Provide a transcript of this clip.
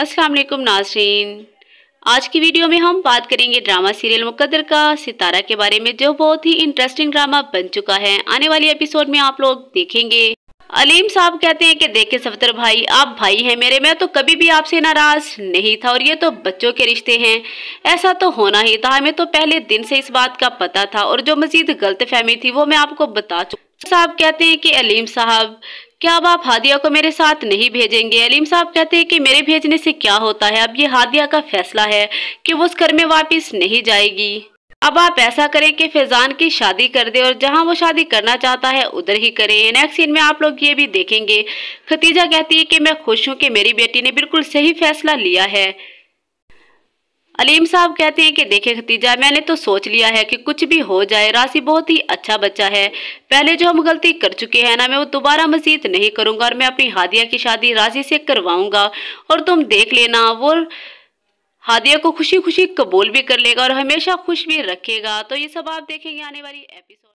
अस्सलाम वालेकुम नाजरीन आज की वीडियो में हम बात करेंगे ड्रामा सीरियल मुकद्दर का सितारा के बारे में जो बहुत ही इंटरेस्टिंग ड्रामा बन चुका है आने वाले एपिसोड में आप लोग देखेंगे अलीम साहब कहते हैं कि देखे सफदर भाई आप भाई हैं मेरे मैं तो कभी भी आपसे नाराज नहीं था और ये तो बच्चों के रिश्ते हैं ऐसा तो होना ही था हमें तो पहले दिन से इस बात का पता था और जो मजीद गलत फहमी थी वो मैं आपको बता चुका साहब कहते हैं कि अलीम साहब क्या अब आप हादिया को मेरे साथ नहीं भेजेंगे अलीम साहब कहते हैं कि मेरे भेजने से क्या होता है अब ये हादिया का फैसला है कि वो उस घर में वापस नहीं जाएगी अब आप ऐसा करें कि फैजान की शादी कर दे और जहां वो शादी करना चाहता है उधर ही करें नेक्स्ट सीन में आप लोग ये भी देखेंगे खतीजा कहती है कि मैं खुश हूँ कि मेरी बेटी ने बिल्कुल सही फैसला लिया है अलीम साहब कहते हैं कि देखे खतीजा मैंने तो सोच लिया है कि कुछ भी हो जाए राशि बहुत ही अच्छा बच्चा है पहले जो हम गलती कर चुके हैं ना मैं वो दोबारा मजीद नहीं करूँगा और मैं अपनी हादिया की शादी राशि से करवाऊँगा और तुम देख लेना वो हादिया को खुशी खुशी कबूल भी कर लेगा और हमेशा खुश भी रखेगा तो ये सब आप देखेंगे आने वाली एपिसोड